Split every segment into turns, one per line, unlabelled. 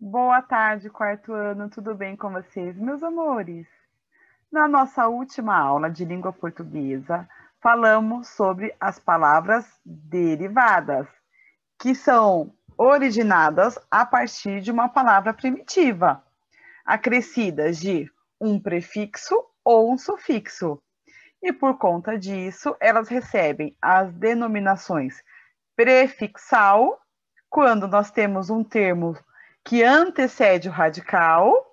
Boa tarde, quarto ano, tudo bem com vocês, meus amores? Na nossa última aula de língua portuguesa, falamos sobre as palavras derivadas, que são originadas a partir de uma palavra primitiva, acrescidas de um prefixo ou um sufixo, e por conta disso elas recebem as denominações prefixal, quando nós temos um termo que antecede o radical,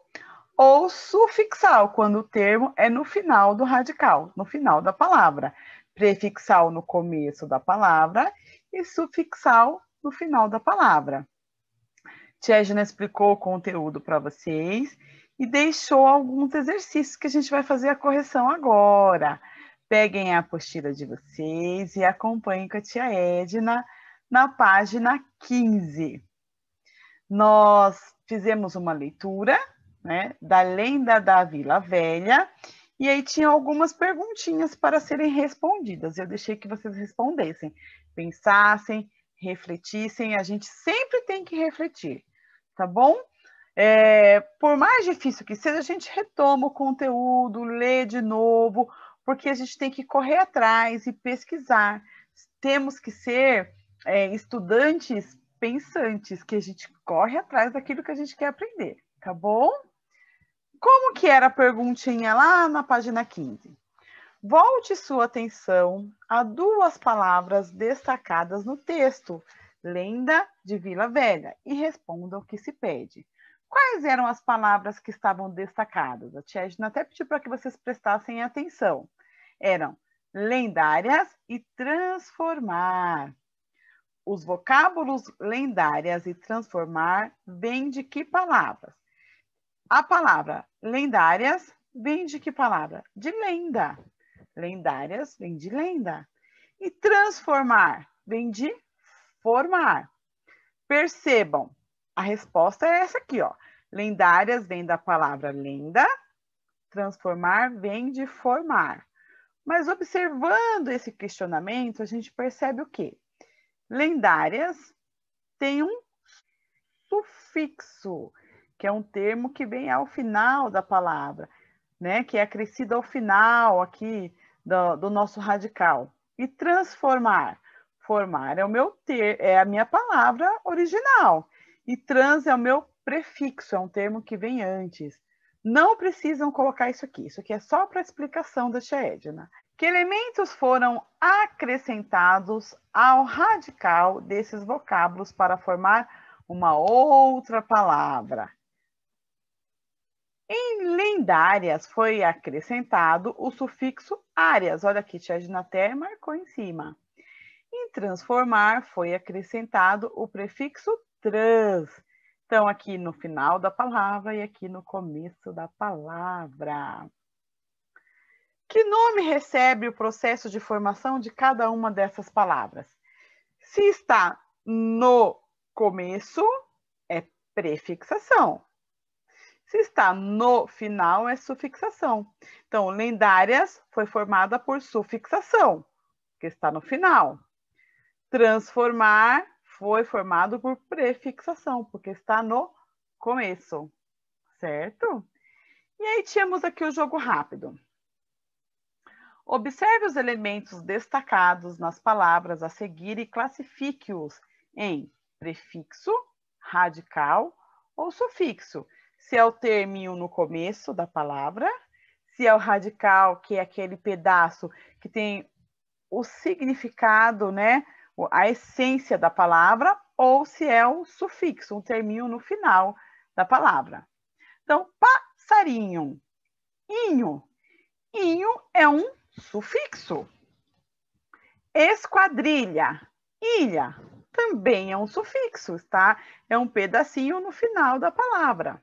ou sufixal, quando o termo é no final do radical, no final da palavra. Prefixal no começo da palavra e sufixal no final da palavra. Tia Gina explicou o conteúdo para vocês e deixou alguns exercícios que a gente vai fazer a correção agora. Peguem a apostila de vocês e acompanhem com a tia Edna na página 15. Nós fizemos uma leitura né, da lenda da Vila Velha e aí tinha algumas perguntinhas para serem respondidas. Eu deixei que vocês respondessem, pensassem, refletissem. A gente sempre tem que refletir, tá bom? É, por mais difícil que seja, a gente retoma o conteúdo, lê de novo porque a gente tem que correr atrás e pesquisar. Temos que ser é, estudantes pensantes, que a gente corre atrás daquilo que a gente quer aprender, tá bom? Como que era a perguntinha lá na página 15? Volte sua atenção a duas palavras destacadas no texto, lenda de Vila Velha, e responda o que se pede. Quais eram as palavras que estavam destacadas? A Tia Edna até pediu para que vocês prestassem atenção eram lendárias e transformar. Os vocábulos lendárias e transformar vêm de que palavras? A palavra lendárias vem de que palavra? De lenda. Lendárias vem de lenda. E transformar vem de formar. Percebam, a resposta é essa aqui, ó. Lendárias vem da palavra lenda, transformar vem de formar. Mas observando esse questionamento, a gente percebe o quê? Lendárias tem um sufixo, que é um termo que vem ao final da palavra, né? que é acrescido ao final aqui do, do nosso radical. E transformar. Formar é o meu ter, é a minha palavra original. E trans é o meu prefixo, é um termo que vem antes. Não precisam colocar isso aqui, isso aqui é só para explicação da tia Edna. Que elementos foram acrescentados ao radical desses vocábulos para formar uma outra palavra? Em lendárias foi acrescentado o sufixo áreas. Olha aqui, tia Edna até marcou em cima. Em transformar foi acrescentado o prefixo trans. Então, aqui no final da palavra e aqui no começo da palavra. Que nome recebe o processo de formação de cada uma dessas palavras? Se está no começo, é prefixação. Se está no final, é sufixação. Então, lendárias foi formada por sufixação, que está no final. Transformar foi formado por prefixação, porque está no começo, certo? E aí tínhamos aqui o jogo rápido. Observe os elementos destacados nas palavras a seguir e classifique-os em prefixo, radical ou sufixo. Se é o termo no começo da palavra, se é o radical, que é aquele pedaço que tem o significado, né, a essência da palavra ou se é o sufixo, um terminho no final da palavra. Então, passarinho, inho. Inho é um sufixo. Esquadrilha, ilha, também é um sufixo, tá? É um pedacinho no final da palavra.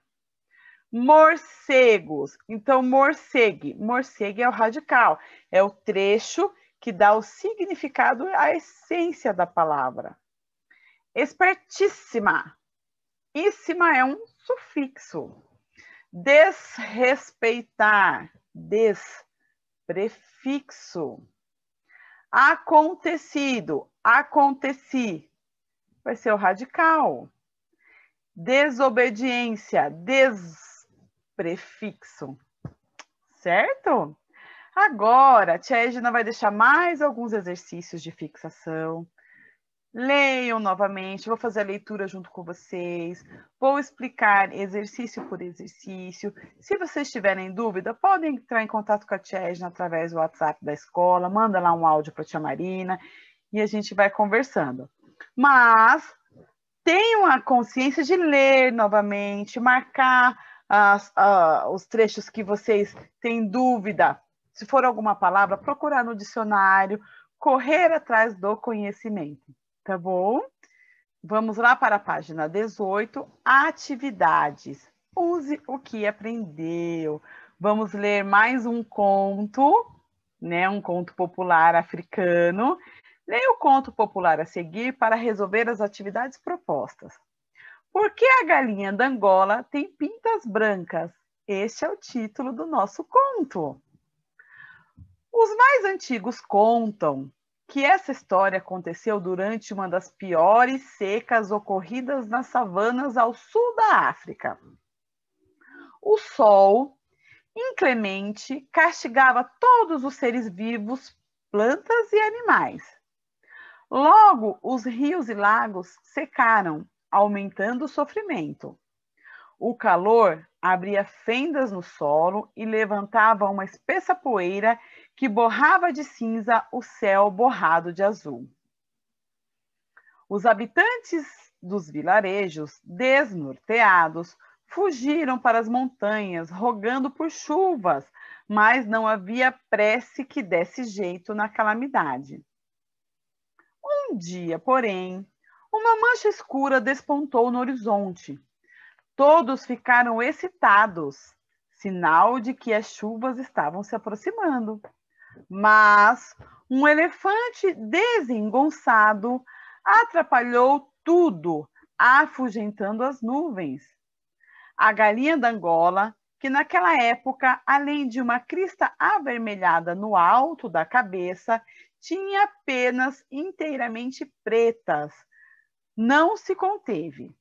Morcegos. Então, morcegue. Morcegue é o radical, é o trecho que dá o significado à essência da palavra. Expertíssima. Íssima é um sufixo. Desrespeitar, desprefixo. Acontecido, aconteci, vai ser o radical. Desobediência, desprefixo, certo? Agora, Tia Edna vai deixar mais alguns exercícios de fixação. Leiam novamente, vou fazer a leitura junto com vocês, vou explicar exercício por exercício. Se vocês tiverem dúvida, podem entrar em contato com a Tia Edna através do WhatsApp da escola, manda lá um áudio para a Tia Marina e a gente vai conversando. Mas tenham a consciência de ler novamente, marcar as, uh, os trechos que vocês têm dúvida se for alguma palavra, procurar no dicionário, correr atrás do conhecimento, tá bom? Vamos lá para a página 18, atividades. Use o que aprendeu. Vamos ler mais um conto, né? Um conto popular africano. Leia o conto popular a seguir para resolver as atividades propostas. Por que a galinha da Angola tem pintas brancas? Este é o título do nosso conto. Os mais antigos contam que essa história aconteceu durante uma das piores secas ocorridas nas savanas ao sul da África. O sol inclemente castigava todos os seres vivos, plantas e animais. Logo, os rios e lagos secaram, aumentando o sofrimento. O calor abria fendas no solo e levantava uma espessa poeira que borrava de cinza o céu borrado de azul. Os habitantes dos vilarejos, desnorteados, fugiram para as montanhas, rogando por chuvas, mas não havia prece que desse jeito na calamidade. Um dia, porém, uma mancha escura despontou no horizonte. Todos ficaram excitados, sinal de que as chuvas estavam se aproximando. Mas um elefante desengonçado atrapalhou tudo, afugentando as nuvens. A galinha da Angola, que naquela época, além de uma crista avermelhada no alto da cabeça, tinha penas inteiramente pretas. Não se conteve.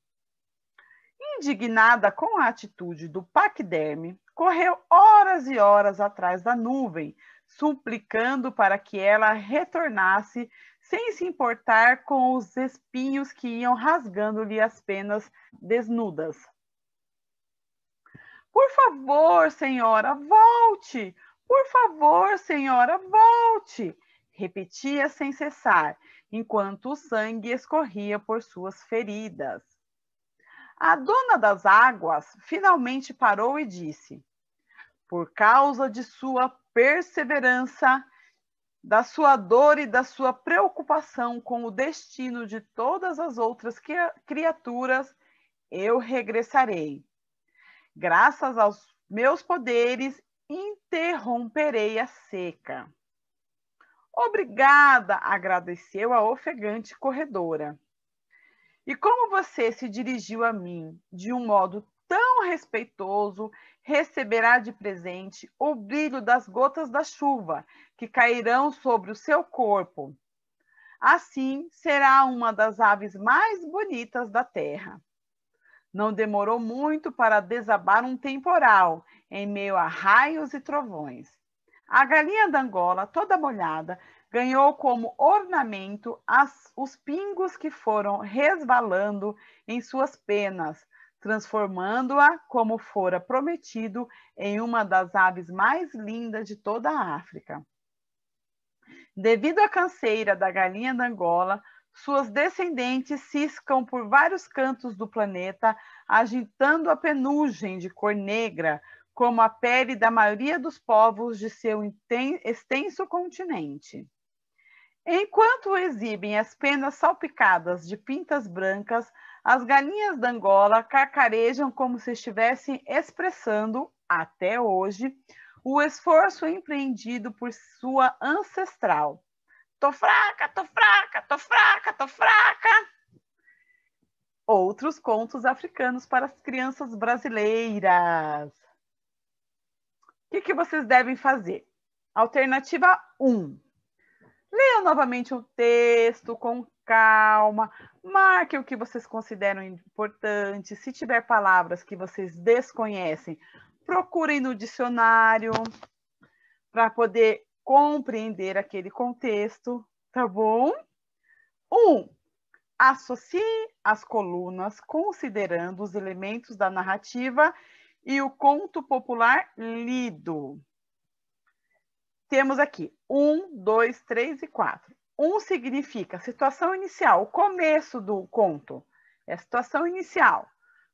Indignada com a atitude do paquiderme, correu horas e horas atrás da nuvem, suplicando para que ela retornasse, sem se importar com os espinhos que iam rasgando-lhe as penas desnudas. Por favor, senhora, volte! Por favor, senhora, volte! Repetia sem cessar, enquanto o sangue escorria por suas feridas. A dona das águas finalmente parou e disse: por causa de sua perseverança, da sua dor e da sua preocupação com o destino de todas as outras criaturas, eu regressarei. Graças aos meus poderes, interromperei a seca. Obrigada, agradeceu a ofegante corredora. E como você se dirigiu a mim de um modo tão respeitoso receberá de presente o brilho das gotas da chuva que cairão sobre o seu corpo. Assim será uma das aves mais bonitas da terra. Não demorou muito para desabar um temporal em meio a raios e trovões. A galinha d'Angola, toda molhada, ganhou como ornamento as, os pingos que foram resvalando em suas penas, transformando-a, como fora prometido, em uma das aves mais lindas de toda a África. Devido à canseira da galinha da Angola, suas descendentes ciscam por vários cantos do planeta, agitando a penugem de cor negra, como a pele da maioria dos povos de seu extenso continente. Enquanto exibem as penas salpicadas de pintas brancas, as galinhas da Angola cacarejam como se estivessem expressando, até hoje, o esforço empreendido por sua ancestral. Tô fraca, tô fraca, tô fraca, tô fraca. Outros contos africanos para as crianças brasileiras. O que, que vocês devem fazer? Alternativa 1. Leia novamente o texto com calma, marque o que vocês consideram importante. Se tiver palavras que vocês desconhecem, procurem no dicionário para poder compreender aquele contexto, tá bom? Um, associe as colunas considerando os elementos da narrativa e o conto popular lido. Temos aqui um, dois, três e quatro um significa situação inicial, o começo do conto, é a situação inicial.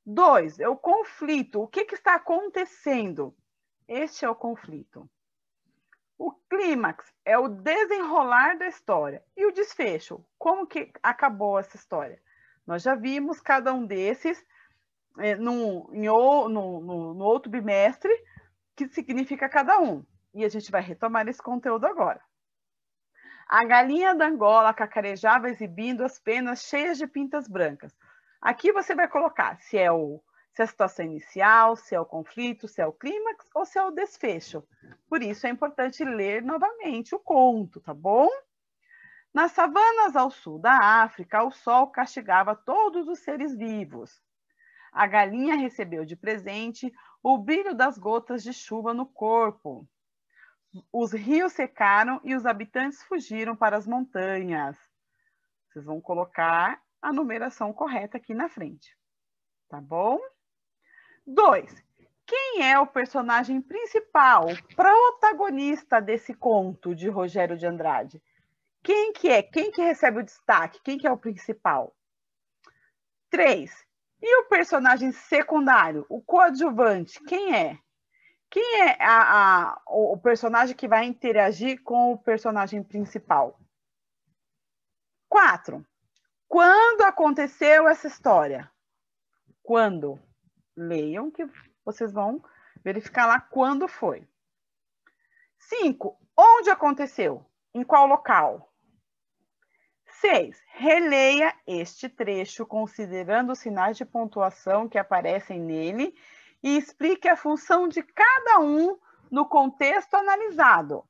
Dois, é o conflito, o que, que está acontecendo? Este é o conflito. O clímax é o desenrolar da história. E o desfecho, como que acabou essa história? Nós já vimos cada um desses é, no, em, no, no, no outro bimestre, que significa cada um. E a gente vai retomar esse conteúdo agora. A galinha da Angola cacarejava exibindo as penas cheias de pintas brancas. Aqui você vai colocar se é, o, se é a situação inicial, se é o conflito, se é o clímax ou se é o desfecho. Por isso é importante ler novamente o conto, tá bom? Nas savanas ao sul da África, o sol castigava todos os seres vivos. A galinha recebeu de presente o brilho das gotas de chuva no corpo. Os rios secaram e os habitantes fugiram para as montanhas. Vocês vão colocar a numeração correta aqui na frente, tá bom? Dois. Quem é o personagem principal, protagonista desse conto de Rogério de Andrade? Quem que é? Quem que recebe o destaque? Quem que é o principal? Três. E o personagem secundário, o coadjuvante, quem é? Quem é a, a, o personagem que vai interagir com o personagem principal? Quatro. Quando aconteceu essa história? Quando? Leiam que vocês vão verificar lá quando foi. Cinco. Onde aconteceu? Em qual local? Seis. Releia este trecho considerando os sinais de pontuação que aparecem nele e explique a função de cada um no contexto analisado.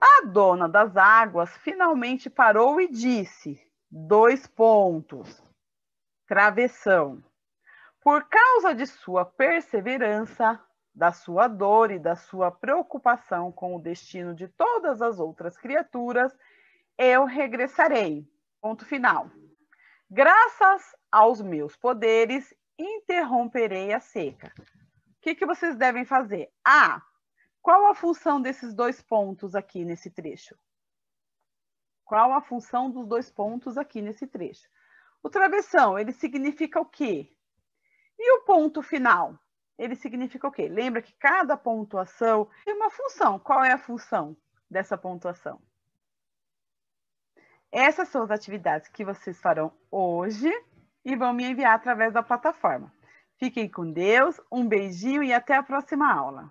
A dona das águas finalmente parou e disse: dois pontos. Travessão. Por causa de sua perseverança, da sua dor e da sua preocupação com o destino de todas as outras criaturas, eu regressarei. Ponto final. Graças aos meus poderes, interromperei a seca. O que, que vocês devem fazer? A. Qual a função desses dois pontos aqui nesse trecho? Qual a função dos dois pontos aqui nesse trecho? O travessão, ele significa o quê? E o ponto final? Ele significa o quê? Lembra que cada pontuação tem uma função. Qual é a função dessa pontuação? Essas são as atividades que vocês farão hoje e vão me enviar através da plataforma. Fiquem com Deus, um beijinho e até a próxima aula.